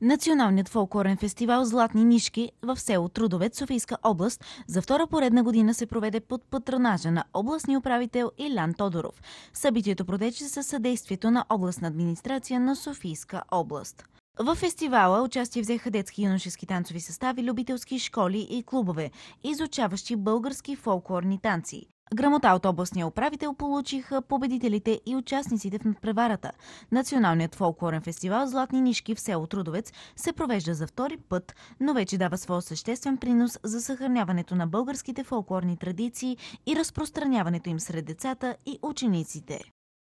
Националният фолклорен фестивал Златни нишки в село Трудовец, Софийска област, за втора поредна година се проведе под патронажа на областния управител Илян Тодоров. Събитието протече със съдействието на областна администрация на Софийска област. В фестивала участие взеха детски и юношески танцови състави, любителски школи и клубове, изучаващи български фолклорни танци. Грамота от областния управител получиха победителите и участниците в надпреварата. Националният фолклорен фестивал Златни нишки в село Трудовец се провежда за втори път, но вече дава своя съществен принос за съхраняването на българските фолклорни традиции и разпространяването им сред децата и учениците.